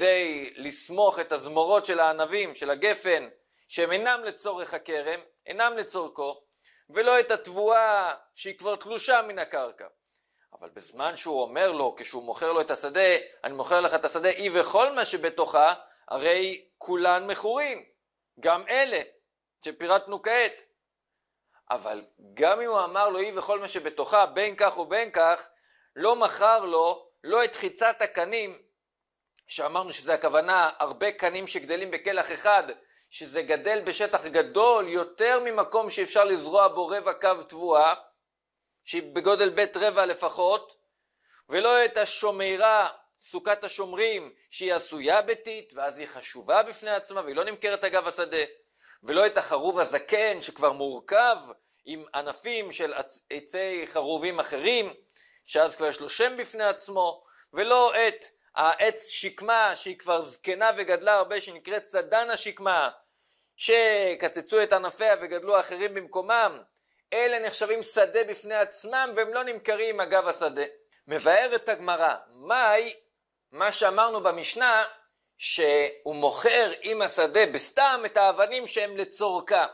כדי לסמוך את הזמורות של הענבים, של הגפן, שהם אינם לצורך הכרם, אינם לצורכו, ולא את התבואה שהיא כבר תלושה מן הקרקע. אבל בזמן שהוא אומר לו, כשהוא מוכר לו את השדה, אני מוכר לך את השדה, היא וכל מה שבתוכה, הרי כולן מכורים, גם אלה שפירטנו כעת. אבל גם אם הוא אמר לו היא וכל מה שבתוכה, בין כך ובין כך, לא מכר לו לא את חיצת הקנים שאמרנו שזה הכוונה הרבה קנים שגדלים בכלח אחד, שזה גדל בשטח גדול יותר ממקום שאפשר לזרוע בו רבע קו תבואה, שהיא בגודל בית רבע לפחות, ולא את השומרה, סוכת השומרים, שהיא עשויה ביתית, ואז היא חשובה בפני עצמה, והיא לא נמכרת אגב השדה, ולא את החרוב הזקן, שכבר מורכב עם ענפים של עצי חרובים אחרים, שאז כבר יש לו שם בפני עצמו, ולא את העץ שקמה שהיא כבר זקנה וגדלה הרבה שנקראת סדן השקמה שקצצו את ענפיה וגדלו אחרים במקומם אלה נחשבים שדה בפני עצמם והם לא נמכרים אגב השדה. מבארת הגמרא, מהי מה שאמרנו במשנה שהוא מוכר עם השדה בסתם את האבנים שהם לצורכה.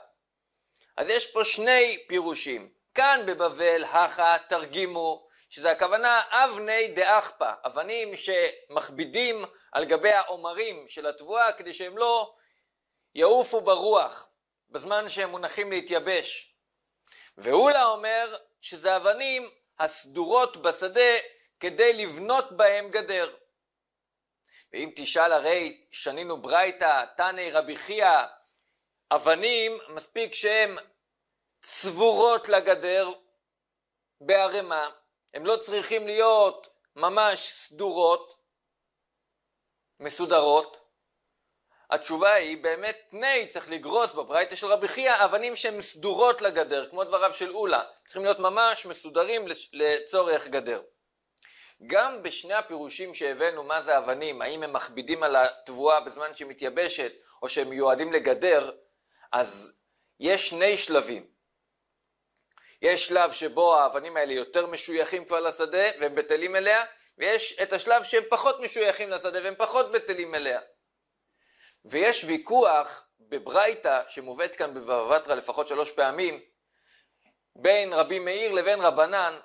אז יש פה שני פירושים. כאן בבבל, הכה, תרגימו, שזה הכוונה אבני דאחפא, אבנים שמכבידים על גבי העומרים של התבואה כדי שהם לא יעופו ברוח בזמן שהם מונחים להתייבש. ואולה אומר שזה אבנים הסדורות בשדה כדי לבנות בהם גדר. ואם תשאל הרי שנינו ברייתא, תנאי רבי חייא, אבנים מספיק שהן צבורות לגדר בערימה הן לא צריכים להיות ממש סדורות, מסודרות. התשובה היא באמת פני צריך לגרוס בברייתא של רבי חייא אבנים שהן סדורות לגדר, כמו דבריו של אולה, צריכים להיות ממש מסודרים לצורך גדר. גם בשני הפירושים שהבאנו מה זה אבנים, האם הם מכבידים על התבואה בזמן שהיא מתייבשת או שהם מיועדים לגדר, אז יש שני שלבים. יש שלב שבו האבנים האלה יותר משויכים כבר לשדה והם בטלים אליה, ויש את השלב שהם פחות משויכים לשדה והם פחות בטלים אליה. ויש ויכוח בברייתא, שמובאת כאן בבבא בתרא לפחות שלוש פעמים, בין רבי מאיר לבין רבנן,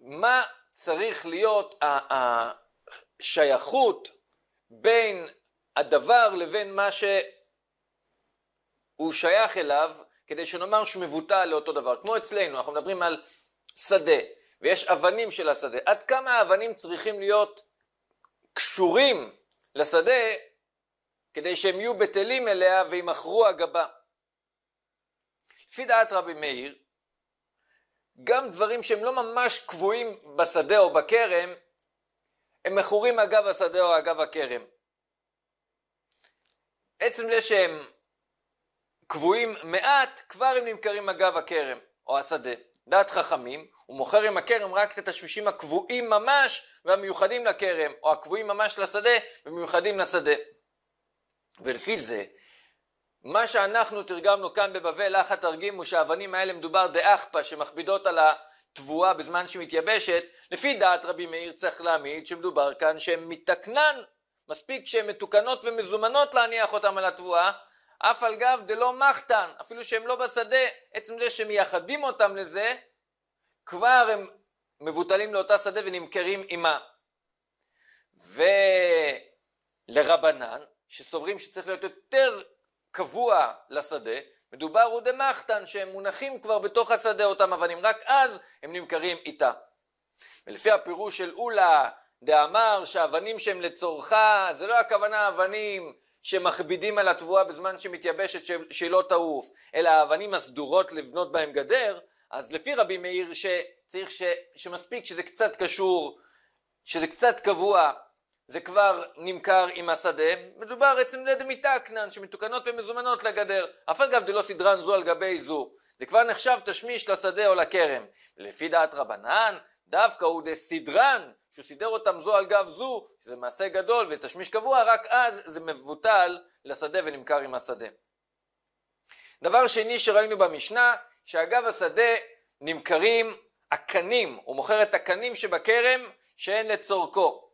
מה צריך להיות השייכות בין הדבר לבין מה שהוא שייך אליו כדי שנאמר שהוא מבוטל לאותו דבר. כמו אצלנו, אנחנו מדברים על שדה, ויש אבנים של השדה. עד כמה האבנים צריכים להיות קשורים לשדה כדי שהם יהיו בטלים אליה וימכרו הגבה. לפי דעת רבי מאיר, גם דברים שהם לא ממש קבועים בשדה או בכרם, הם מכורים אגב השדה או אגב הכרם. עצם זה שהם קבועים מעט כבר הם נמכרים אגב הכרם או השדה. דעת חכמים, הוא מוכר עם הכרם רק את התשמישים הקבועים ממש והמיוחדים לכרם, או הקבועים ממש לשדה ומיוחדים לשדה. ולפי זה, מה שאנחנו תרגמנו כאן בבבל, אך התרגים הוא שהאבנים האלה מדובר דאחפא שמכבידות על התבואה בזמן שמתייבשת, לפי דעת רבי מאיר צריך להעמיד שמדובר כאן שהן מתקנן, מספיק שהן מתוקנות ומזומנות להניח אותן על התבואה אף על גב דלא מחתן, אפילו שהם לא בשדה, עצם זה שמייחדים אותם לזה, כבר הם מבוטלים לאותה שדה ונמכרים עימה. ולרבנן, שסוברים שצריך להיות יותר קבוע לשדה, מדובר הוא דמחתן, שהם מונחים כבר בתוך השדה אותם אבנים, רק אז הם נמכרים איתה. ולפי הפירוש של אולה, דאמר שאבנים שהם לצורך, זה לא הכוונה אבנים שמכבידים על התבואה בזמן שמתייבשת שהיא לא תעוף, אלא האבנים הסדורות לבנות בהם גדר, אז לפי רבי מאיר שצריך ש, שמספיק שזה קצת קשור, שזה קצת קבוע, זה כבר נמכר עם השדה, מדובר עצם זה דמיתקנן שמתוקנות ומזומנות לגדר, אף אגב דלא סדרן זו על גבי זו, זה כבר נחשב תשמיש לשדה או לכרם, לפי דעת רבנן דווקא הוא דסדרן שהוא סידר אותם זו על גב זו, שזה מעשה גדול ותשמיש קבוע, רק אז זה מבוטל לשדה ונמכר עם השדה. דבר שני שראינו במשנה, שאגב השדה נמכרים הקנים, הוא מוכר את הקנים שבכרם שאין לצורכו.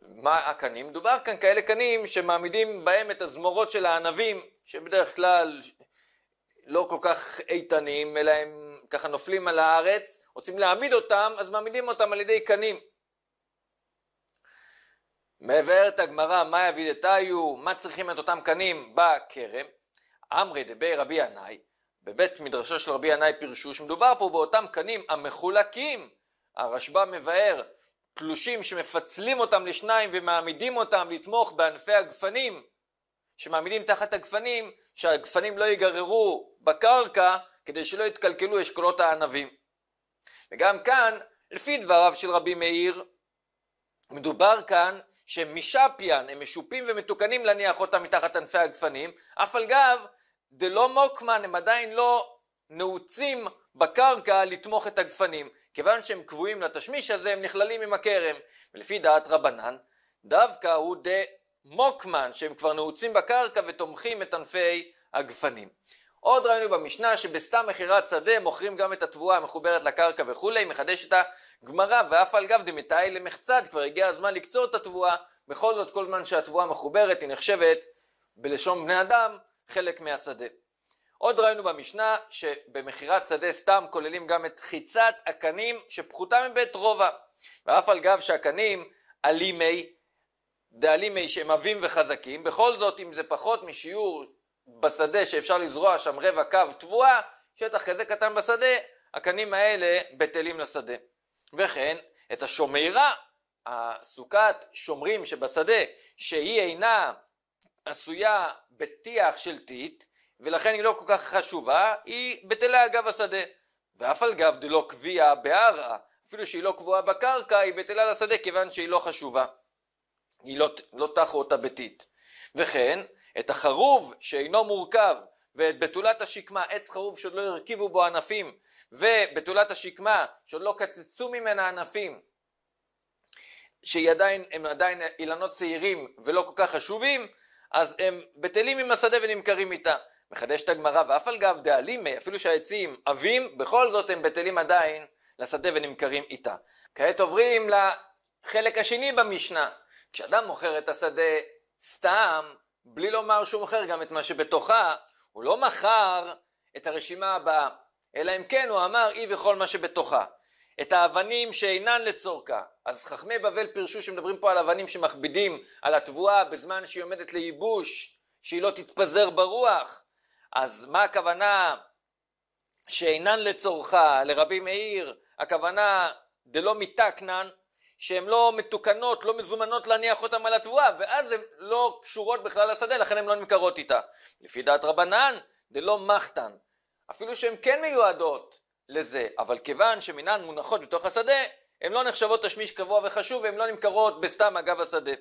מה הקנים? דובר כאן כאלה קנים שמעמידים בהם את הזמורות של הענבים, שבדרך כלל לא כל כך איתנים, אלא הם ככה נופלים על הארץ, רוצים להעמיד אותם, אז מעמידים אותם על ידי קנים. מבארת הגמרא, מה יביא לתאיו, מה צריכים את אותם קנים בכרם? אמרי דבי רבי ינאי, בבית מדרשו של רבי ינאי פירשו שמדובר פה באותם קנים המחולקים, הרשב"א מבאר, תלושים שמפצלים אותם לשניים ומעמידים אותם לתמוך בענפי הגפנים, שמעמידים תחת הגפנים, שהגפנים לא ייגררו בקרקע כדי שלא יתקלקלו אשכולות הענבים. וגם כאן, לפי דבריו של רבי מאיר, מדובר כאן שמשפיאן הם משופים ומתוקנים להניח אותם מתחת ענפי הגפנים, אף על גב דלא מוקמן הם עדיין לא נעוצים בקרקע לתמוך את הגפנים, כיוון שהם קבועים לתשמיש הזה הם נכללים עם הכרם, ולפי דעת רבנן דווקא הוא דה מוקמן, שהם כבר נעוצים בקרקע ותומכים את ענפי הגפנים. עוד ראינו במשנה שבסתם מכירת שדה מוכרים גם את התבואה המחוברת לקרקע וכולי, מחדש את הגמרא ואף על גב דמתאי למחצד, כבר הגיע הזמן לקצור את התבואה, בכל זאת כל זמן שהתבואה מחוברת היא נחשבת בלשון בני אדם חלק מהשדה. עוד ראינו במשנה שבמכירת שדה סתם כוללים גם את חיצת הקנים שפחותה מבית רובע ואף על גב שהקנים עלימי דאלים מי שהם עבים וחזקים, בכל זאת אם זה פחות משיעור בשדה שאפשר לזרוע שם רבע קו תבואה, שטח כזה קטן בשדה, הקנים האלה בטלים לשדה. וכן, את השומרה, הסוכת שומרים שבשדה, שהיא אינה עשויה בטיח של טיט, ולכן היא לא כל כך חשובה, היא בטלה אגב השדה. ואף על גב דלא קביעה בערא, אפילו שהיא לא קבועה בקרקע, היא בטלה לשדה כיוון שהיא לא חשובה. היא לא, לא תחו אותה ביתית. וכן, את החרוב שאינו מורכב ואת בתולת השקמה, עץ חרוב שעוד לא הרכיבו בו ענפים, ובתולת השקמה שעוד לא קצצו ממנה ענפים, שהיא עדיין, הם עדיין אילנות צעירים ולא כל כך חשובים, אז הם בטלים עם השדה ונמכרים איתה. מחדשת הגמרא, ואף על גב דאלימי, אפילו שהעצים עבים, בכל זאת הם בטלים עדיין לשדה ונמכרים איתה. כעת עוברים לחלק השני במשנה, כשאדם מוכר את השדה סתם, בלי לומר שהוא מוכר גם את מה שבתוכה, הוא לא מכר את הרשימה הבאה, אלא אם כן הוא אמר אי וכל מה שבתוכה. את האבנים שאינן לצורכה. אז חכמי בבל פירשו שמדברים פה על אבנים שמכבידים על התבואה בזמן שהיא עומדת לייבוש, שהיא לא תתפזר ברוח. אז מה הכוונה שאינן לצורכה לרבי מאיר? הכוונה דלא מיתקנן, שהן לא מתוקנות, לא מזומנות להניח אותן על התבואה, ואז הן לא קשורות בכלל לשדה, לכן הן לא נמכרות איתה. לפי דעת רבנן, זה לא מחתן. אפילו שהן כן מיועדות לזה, אבל כיוון שמינן מונחות בתוך השדה, הן לא נחשבות תשמיש קבוע וחשוב, והן לא נמכרות בסתם אגב השדה.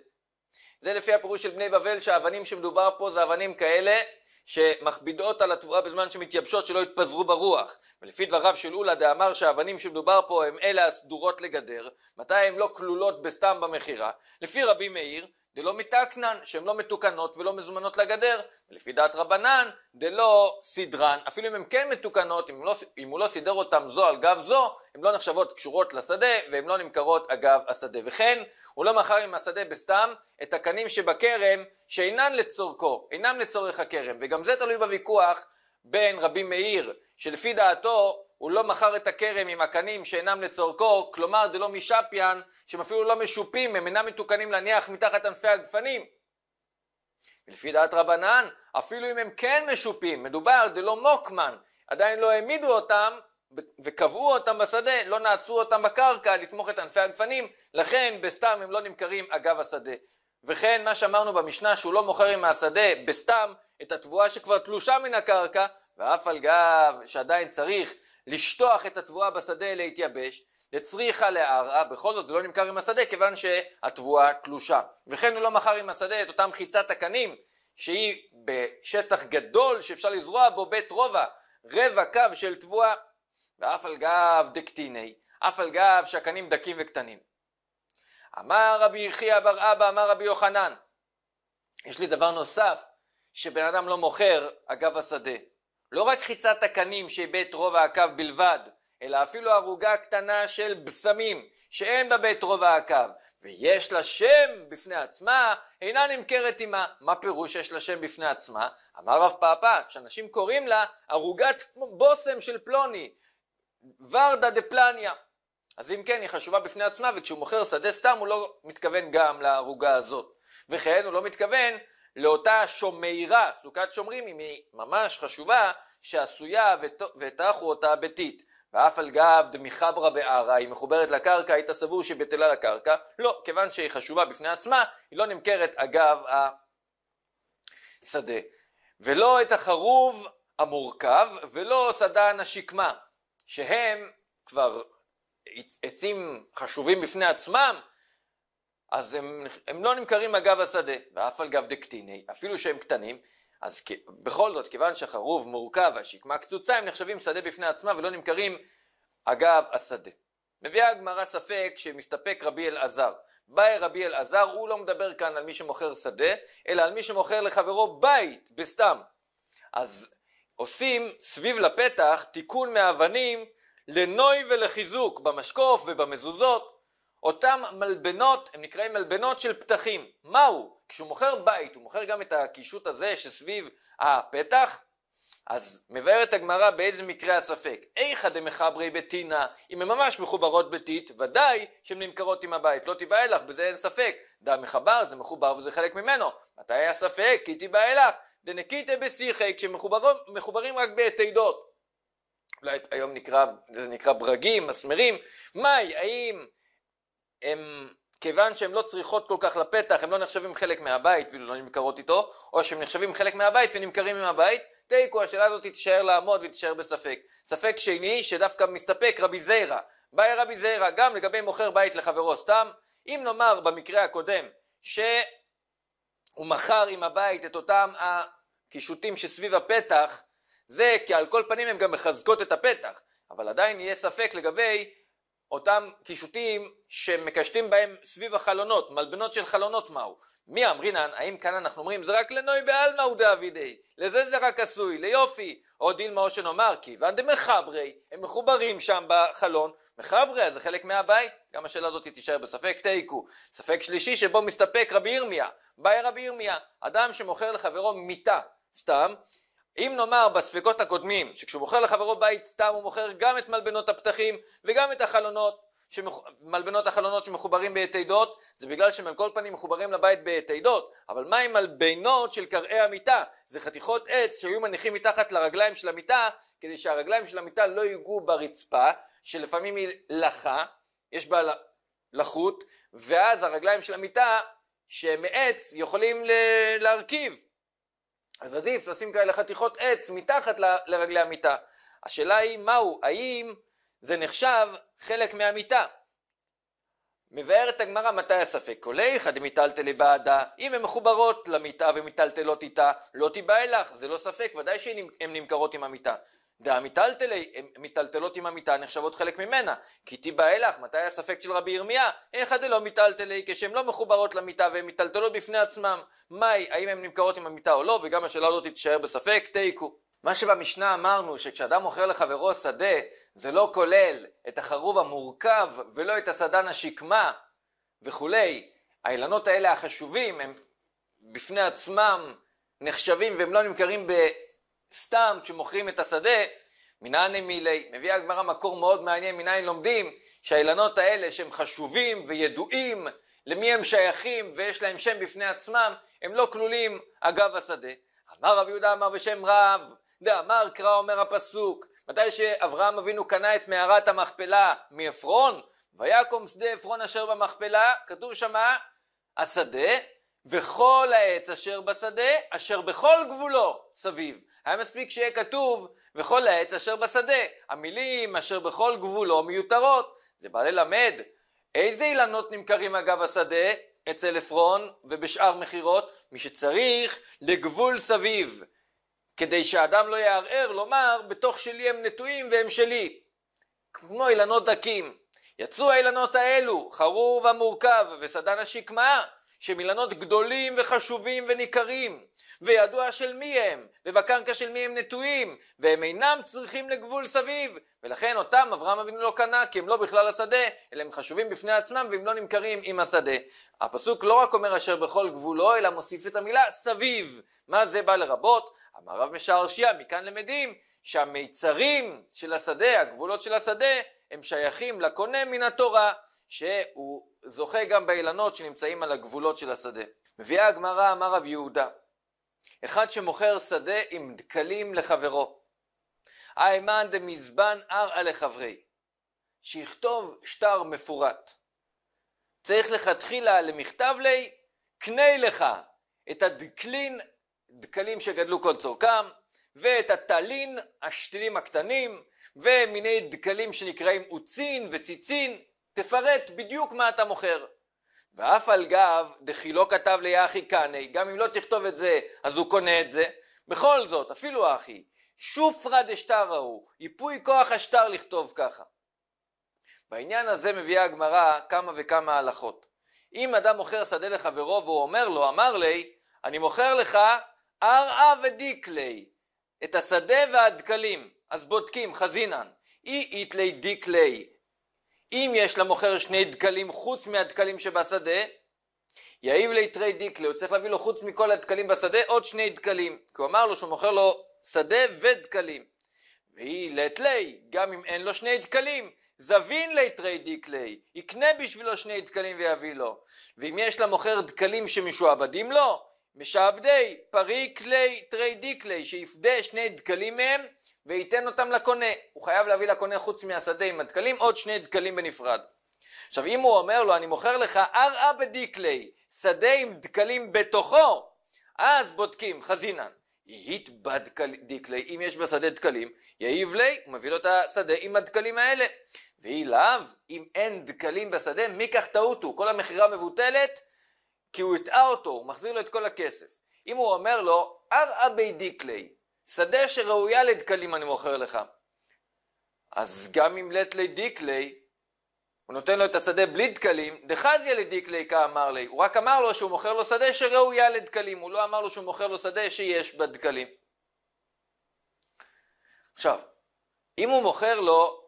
זה לפי הפירוש של בני בבל, שהאבנים שמדובר פה זה אבנים כאלה שמכבידות על התבואה בזמן שמתייבשות שלא יתפזרו ברוח. ולפי דבריו של אולה דאמר שהאבנים שמדובר פה הם אלה הסדורות לגדר, מתי הן לא כלולות בסתם במכירה. לפי רבי מאיר דלא מתקנן, שהן לא מתוקנות ולא מזומנות לגדר, לפי דעת רבנן, דלא סדרן, אפילו אם הן כן מתוקנות, אם, לא, אם הוא לא סידר אותן זו על גב זו, הן לא נחשבות קשורות לשדה והן לא נמכרות אגב השדה. וכן, הוא לא מכר עם השדה בסתם את הקנים שבכרם שאינן לצורכו, אינן לצורך הכרם, וגם זה תלוי בוויכוח בין רבי מאיר, שלפי דעתו הוא לא מכר את הכרם עם הקנים שאינם לצורכו, כלומר דלא משפיאן, שהם אפילו לא משופים, הם אינם מתוקנים להניח מתחת ענפי הגפנים. לפי דעת רבנן, אפילו אם הם כן משופים, מדובר דלא מוקמן, עדיין לא העמידו אותם וקבעו אותם בשדה, לא נעצו אותם בקרקע לתמוך את ענפי הגפנים, לכן בסתם הם לא נמכרים אגב השדה. וכן מה שאמרנו במשנה שהוא לא מוכר עם השדה בסתם את התבואה שכבר תלושה מן הקרקע ואף על גב שעדיין צריך לשטוח את התבואה בשדה להתייבש, לצריכה לערעה, בכל זאת זה לא נמכר עם השדה כיוון שהתבואה תלושה. וכן הוא לא מכר עם השדה את אותם חיצת הקנים שהיא בשטח גדול שאפשר לזרוע בו בית רובע, רבע קו של תבואה, ואף על גב דקטיני, אף על גב שהקנים דקים וקטנים. אמר רבי יחיא בר אבא, אמר רבי יוחנן, יש לי דבר נוסף שבן אדם לא מוכר אגב השדה. לא רק חיצת הקנים שבית רובע הקו בלבד, אלא אפילו ערוגה קטנה של בשמים שאין בה בית רובע הקו, ויש לה שם בפני עצמה, אינה נמכרת עימה. מה פירוש יש לה שם בפני עצמה? אמר רב פאפא, שאנשים קוראים לה ערוגת בושם של פלוני, ורדה דה פלניה. אז אם כן, היא חשובה בפני עצמה, וכשהוא מוכר שדה סתם, הוא לא מתכוון גם לערוגה הזאת. וכן, הוא לא מתכוון לאותה שומרה, סוכת שומרים אם היא ממש חשובה, שעשויה וטחו אותה ביתית. ואף על גב דמיחברא בערא, היא מחוברת לקרקע, היית סבור שהיא בטלה לקרקע? לא, כיוון שהיא חשובה בפני עצמה, היא לא נמכרת אגב השדה. ולא את החרוב המורכב, ולא סדן השקמה, שהם כבר עצים חשובים בפני עצמם, אז הם, הם לא נמכרים אגב השדה, ואף על גב דקטיני, אפילו שהם קטנים, אז כ, בכל זאת, כיוון שהחרוב מורכב והשקמה קצוצה, הם נחשבים שדה בפני עצמה ולא נמכרים אגב השדה. מביאה הגמרא ספק שמסתפק רבי אלעזר. באי רבי אלעזר, הוא לא מדבר כאן על מי שמוכר שדה, אלא על מי שמוכר לחברו בית בסתם. אז עושים סביב לפתח תיקון מאבנים לנוי ולחיזוק במשקוף ובמזוזות. אותם מלבנות, הם נקראים מלבנות של פתחים. מהו? כשהוא מוכר בית, הוא מוכר גם את הקישוט הזה שסביב הפתח? אז מבארת הגמרא באיזה מקרה הספק. איכא דמחברי בטינא, אם הן ממש מחוברות בטית, ודאי שהן נמכרות עם הבית. לא תיבא אליך, בזה אין ספק. דא מחבר זה מחובר וזה חלק ממנו. מתי היה ספק? כי תיבא אליך. דנקיתא בשיחי, כשמחוברים רק בתידות. אולי היום נקרא, זה נקרא ברגים, מסמרים. מאי, האם... הם, כיוון שהן לא צריכות כל כך לפתח, הן לא נחשבים חלק מהבית ולא נמכרות איתו, או שהן נחשבים חלק מהבית ונמכרים עם הבית, תיקו, השאלה הזאת תישאר לעמוד ותישאר בספק. ספק שני, שדווקא מסתפק רבי זיירא. באי רבי זיירא, גם לגבי מוכר בית לחברו סתם, אם נאמר במקרה הקודם, שהוא מכר עם הבית את אותם הקישוטים שסביב הפתח, זה כי על כל פנים הם גם מחזקות את הפתח, אבל עדיין יהיה ספק לגבי אותם קישוטים שמקשטים בהם סביב החלונות, מלבנות של חלונות מהו. מי אמרינן, האם כאן אנחנו אומרים זה רק לנוי בעלמא הוא דאבידי, לזה זה רק עשוי, ליופי. או דילמה או שנאמר, ואן דמחברי, הם מחוברים שם בחלון, מחברי זה חלק מהבית, גם השאלה הזאת תישאר בספק תיקו. ספק שלישי שבו מסתפק רבי ירמיה, באי רבי ירמיה, אדם שמוכר לחברו מיטה, סתם, אם נאמר בספקות הקודמים, שכשהוא מוכר לחברו בית סתם הוא מוכר גם את מלבנות הפתחים וגם את החלונות, שמח... מלבנות החלונות שמחוברים ביתדות, זה בגלל שהם על כל פנים מחוברים לבית ביתדות, אבל מה עם מלבנות של קרעי המיטה? זה חתיכות עץ שהיו מניחים מתחת לרגליים של המיטה, כדי שהרגליים של המיטה לא ייגעו ברצפה, שלפעמים היא לחה, יש בה לחות, ואז הרגליים של המיטה שהם עץ יכולים להרכיב אז עדיף לשים כאלה חתיכות עץ מתחת ל, לרגלי המיטה. השאלה היא, מהו? האם זה נחשב חלק מהמיטה? מבארת הגמרא מתי הספק קולך דמיטלטלי בעדה, אם הן מחוברות למיטה ומיטלטלות איתה, לא תיבאי לך, זה לא ספק, ודאי שהן נמכרות עם המיטה. דהמיטלטלי, מיטלטלות עם המיטה נחשבות חלק ממנה, כי תיבאי לך, מתי הספק של רבי ירמיה? איך הדלא מיטלטלי, כשהן לא מחוברות למיטה והן מיטלטלות בפני עצמם, מהי, האם הן נמכרות עם המיטה או לא, וגם השאלה הזאת לא תישאר בספק, תיקו. מה שבמשנה אמרנו שכשאדם מוכר לחברו שדה זה לא כולל את החרוב המורכב ולא את הסדן השקמה וכולי. האילנות האלה החשובים הם בפני עצמם נחשבים והם לא נמכרים בסתם כשמוכרים את השדה. הם מילי, מביאה הגמרא מקור מאוד מעניין מנין לומדים שהאילנות האלה שהם חשובים וידועים למי הם שייכים ויש להם שם בפני עצמם הם לא כלולים אגב השדה. אמר רב יהודה אמר בשם רב דאמר קרא אומר הפסוק, מתי שאברהם אבינו קנה את מערת המכפלה מעפרון, ויקום שדה עפרון אשר במכפלה, כתוב שמה השדה וכל העץ אשר בשדה, אשר בכל גבולו סביב. היה מספיק שיהיה כתוב וכל העץ אשר בשדה. המילים אשר בכל גבולו מיותרות. זה בא ללמד איזה אילנות נמכרים אגב השדה אצל עפרון ובשאר מכירות? מי שצריך לגבול סביב. כדי שאדם לא יערער לומר בתוך שלי הם נטועים והם שלי. כמו אילנות דקים. יצאו האילנות האלו, חרוב המורכב וסדן השקמה, שהם אילנות גדולים וחשובים וניכרים, וידוע של מי הם, ובקרקע של מי הם נטועים, והם אינם צריכים לגבול סביב, ולכן אותם אברהם אבינו לא קנה, כי הם לא בכלל השדה, אלא הם חשובים בפני עצמם, והם לא נמכרים עם השדה. הפסוק לא רק אומר אשר בכל גבולו, אלא מוסיף את המילה סביב. מה זה בא לרבות? אמר רב משערשיה, מכאן למדים, שהמיצרים של השדה, הגבולות של השדה, הם שייכים לקונה מן התורה. שהוא זוכה גם באילנות שנמצאים על הגבולות של השדה. מביאה הגמרא אמר רב יהודה, אחד שמוכר שדה עם דקלים לחברו, איימן דמזבן ארעא לחברי, שיכתוב שטר מפורט. צריך לכתחילה למכתב לי, קנה לך את הדקלין, דקלים שגדלו כל צורכם, ואת הטלין, השתילים הקטנים, ומיני דקלים שנקראים עוצין וציצין, תפרט בדיוק מה אתה מוכר. ואף על גב דכי לא כתב ליאחי קנאי, גם אם לא תכתוב את זה, אז הוא קונה את זה. בכל זאת, אפילו אחי, שופרא דשטרא הוא, ייפוי כוח השטר לכתוב ככה. בעניין הזה מביאה הגמרא כמה וכמה הלכות. אם אדם מוכר שדה לחברו והוא אומר לו, אמר לי, אני מוכר לך ארעה ודיקלי, את השדה והדקלים, אז בודקים, חזינן, אי איתלי דיקלי, אם יש למוכר שני דקלים חוץ מהדקלים שבשדה, יאיב ליתרי דיקלי, הוא צריך להביא לו חוץ מכל הדקלים בשדה עוד שני דקלים, כי הוא אמר לו שהוא מוכר לו שדה ודקלים. והיא לתלי, גם אם אין לו שני דקלים, זבין ליתרי דיקלי, יקנה בשבילו שני דקלים ויביא לו. ואם יש למוכר דקלים שמשועבדים לו, משעבדי פריק ליתרי דיקלי, שיפדה שני דקלים מהם וייתן אותם לקונה. הוא חייב להביא לקונה חוץ מהשדה עם הדקלים עוד שני דקלים בנפרד. עכשיו אם הוא אומר לו אני מוכר לך ארעה בדיקלי, שדה עם דקלים בתוכו, אז בודקים חזינן. יהית בדקלי, אם יש בשדה דקלים, יאיב לי, הוא מביא לו את השדה עם הדקלים האלה. והיא לאו, אם אין דקלים בשדה, מי כך טעותו, כל המכירה מבוטלת, כי הוא הטעה אותו, הוא מחזיר לו את כל הכסף. אם הוא אומר לו, ארעה בי דיקלי, שדה שראויה לדקלים אני מוכר לך. אז גם אם לט לטלי דיקלי, הוא נותן לו את השדה בלי דקלים, דחזיה לדיקלי כאמר לי, הוא רק אמר לו שהוא מוכר לו שדה שראויה לדקלים, הוא לא אמר לו שהוא מוכר לו שדה שיש בה דקלים. עכשיו, אם הוא מוכר לו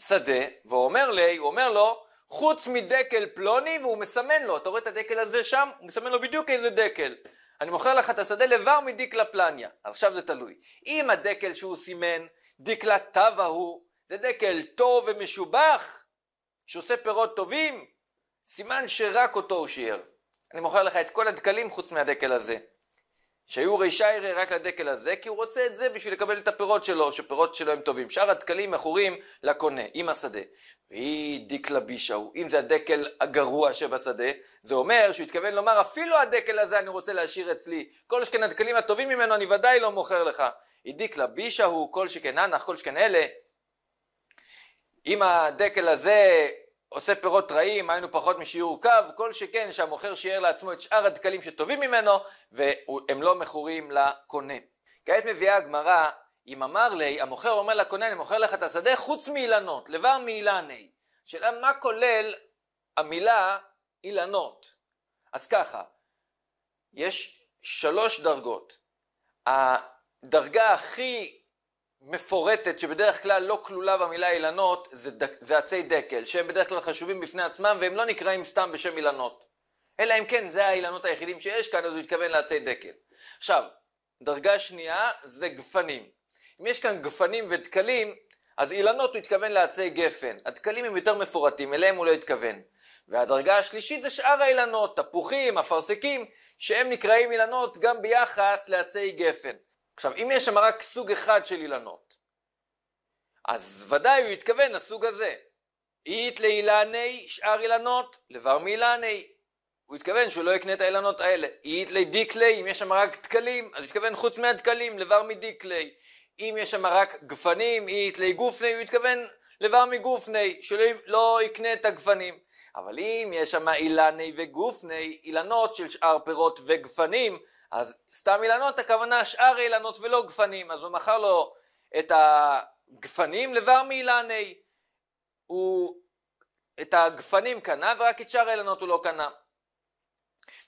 שדה, והוא אומר לי, הוא אומר לו, חוץ מדקל פלוני, והוא מסמן לו, אתה רואה את הדקל הזה שם? הוא מסמן לו בדיוק איזה דקל. אני מוכר לך את השדה לבר מדיקלה פלניה. עכשיו זה תלוי. אם הדקל שהוא סימן, דיקלה תבה הוא, זה דקל טוב ומשובח, שעושה פירות טובים, סימן שרק אותו הוא שיער. אני מוכר לך את כל הדקלים חוץ מהדקל הזה. שהיו רישי רישיירי רק לדקל הזה, כי הוא רוצה את זה בשביל לקבל את הפירות שלו, שפירות שלו הם טובים. שאר הדקלים מכורים לקונה, עם השדה. והיא דיקלה בישהו, אם זה הדקל הגרוע שבשדה, זה אומר שהוא התכוון לומר, אפילו הדקל הזה אני רוצה להשאיר אצלי. כל שכן הדקלים הטובים ממנו אני ודאי לא מוכר לך. היא דיקלה בישהו, כל שכן הנח, כל שכן אלה. אם הדקל הזה עושה פירות רעים, היינו פחות משיעור קו, כל שכן שהמוכר שיער לעצמו את שאר הדקלים שטובים ממנו והם לא מכורים לקונה. כעת מביאה הגמרא, אם אמר לי, המוכר אומר לקונה, אני מוכר לך את השדה חוץ מאילנות, לבר מאילני. שאלה מה כולל המילה אילנות. אז ככה, יש שלוש דרגות. הדרגה הכי מפורטת שבדרך כלל לא כלולה במילה אילנות זה, דק, זה עצי דקל שהם בדרך כלל חשובים בפני עצמם והם לא נקראים סתם בשם אילנות אלא אם כן זה האילנות היחידים שיש כאן אז הוא התכוון לעצי דקל עכשיו דרגה שנייה זה גפנים אם יש כאן גפנים ודקלים אז אילנות הוא התכוון לעצי גפן הדקלים הם יותר מפורטים אליהם הוא לא התכוון והדרגה השלישית זה שאר האילנות תפוחים אפרסקים שהם נקראים אילנות גם ביחס לעצי גפן עכשיו, אם יש שם רק סוג אחד של אילנות, אז ודאי הוא התכוון לסוג הזה. אית לאילני שאר אילנות, לבר מאילני. הוא התכוון שהוא לא יקנה את האילנות האלה. אית לדיקלי, אם יש שם רק דקלים, אז הוא התכוון חוץ מהדקלים, לבר מדיקלי. אם יש שם רק גפנים, אית לגופני, הוא התכוון לבר מגופני, שלא לא יקנה את הגפנים. אבל אם יש שם אילני וגופני, אילנות של שאר פירות וגפנים, אז סתם אילנות, הכוונה שאר אילנות ולא גפנים. אז הוא מכר לו את הגפנים לבר מאילני. הוא את הגפנים קנה ורק את שאר האילנות הוא לא קנה.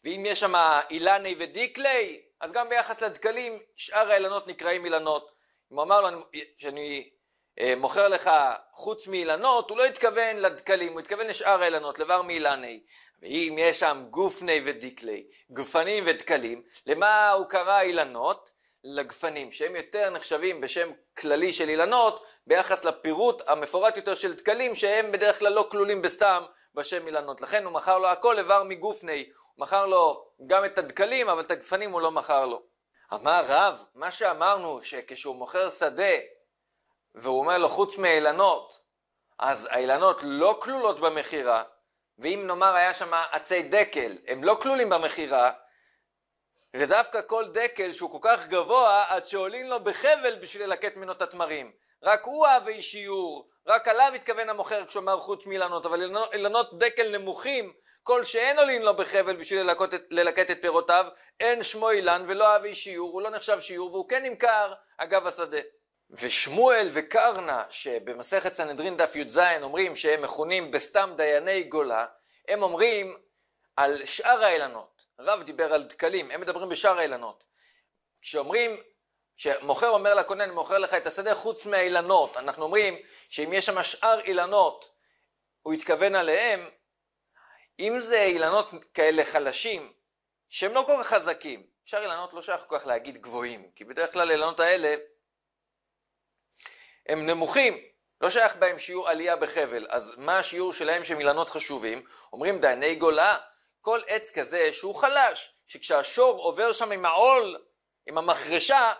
ואם יש שם אילני ודיקלי, אז גם ביחס לדקלים שאר האילנות נקראים אילנות. אם הוא אמר לו שאני אה, מוכר לך חוץ מאילנות, הוא לא התכוון לדקלים, הוא התכוון לשאר האילנות, לבר מאילני. ואם יש שם גופני ודקלי, גופנים ודקלים, למה הוא קרא אילנות? לגפנים, שהם יותר נחשבים בשם כללי של אילנות ביחס לפירוט המפורט יותר של דקלים שהם בדרך כלל לא כלולים בסתם בשם אילנות. לכן הוא מכר לו הכל איבר מגופני, הוא מכר לו גם את הדקלים אבל את הגפנים הוא לא מכר לו. אמר רב, מה שאמרנו שכשהוא מוכר שדה והוא אומר לו חוץ מאילנות אז האילנות לא כלולות במכירה ואם נאמר היה שם עצי דקל, הם לא כלולים במכירה, זה דווקא כל דקל שהוא כל כך גבוה עד שעולים לו בחבל בשביל ללקט ממנו את התמרים. רק הוא אהבי שיעור, רק עליו התכוון המוכר כשאמר חוץ מאילנות, אבל אילנות דקל נמוכים, כל שאין עולים לו בחבל בשביל ללקט את, ללקט את פירותיו, אין שמו אילן ולא אהבי שיעור, הוא לא נחשב שיעור והוא כן נמכר אגב השדה. ושמואל וקרנה שבמסכת סנהדרין דף י"ז אומרים שהם מכונים בסתם דייני גולה הם אומרים על שאר האילנות רב דיבר על דקלים הם מדברים בשאר האילנות כשאומרים כשמוכר אומר לקונן אני מוכר לך את השדה חוץ מהאילנות אנחנו אומרים שאם יש שם שאר אילנות הוא התכוון עליהם אם זה אילנות כאלה חלשים שהם לא כל כך חזקים שאר אילנות לא שייך כל כך להגיד גבוהים כי בדרך כלל האילנות האלה הם נמוכים, לא שייך בהם שיעור עלייה בחבל, אז מה השיעור שלהם שהם אילנות חשובים? אומרים דייני גולה, כל עץ כזה שהוא חלש, שכשהשור עובר שם עם העול, עם המחרשה,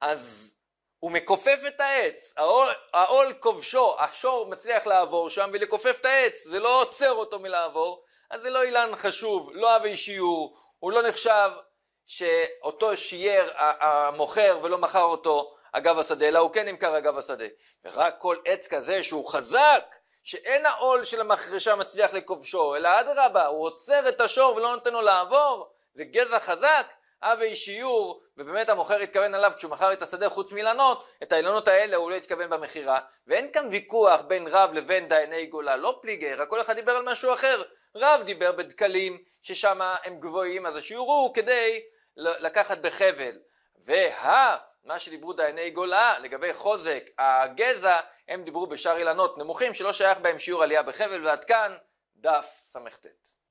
אז הוא מכופף את העץ, העול, העול כובשו, השור מצליח לעבור שם ולכופף את העץ, זה לא עוצר אותו מלעבור, אז זה לא אילן חשוב, לא אבי שיעור, הוא לא נחשב שאותו שייר המוכר ולא מכר אותו, אגב השדה, אלא הוא כן נמכר אגב השדה. ורק כל עץ כזה שהוא חזק, שאין העול של המחרשה מצליח לכובשו, אלא אדרבה, הוא עוצר את השור ולא נותן לו לעבור, זה גזע חזק, הווי שיור, ובאמת המוכר התכוון עליו כשהוא מכר את השדה חוץ מאילנות, את האילנות האלה הוא לא התכוון במכירה. ואין כאן ויכוח בין רב לבין דייני גולה, לא פליגר, כל אחד דיבר על משהו אחר. רב דיבר בדקלים, ששם הם גבוהים, אז השיעור הוא כדי לקחת בחבל. וה... מה שדיברו דייני גולה לגבי חוזק הגזע, הם דיברו בשאר אילנות נמוכים שלא שייך בהם שיעור עלייה בחבל, ועד כאן דף סט.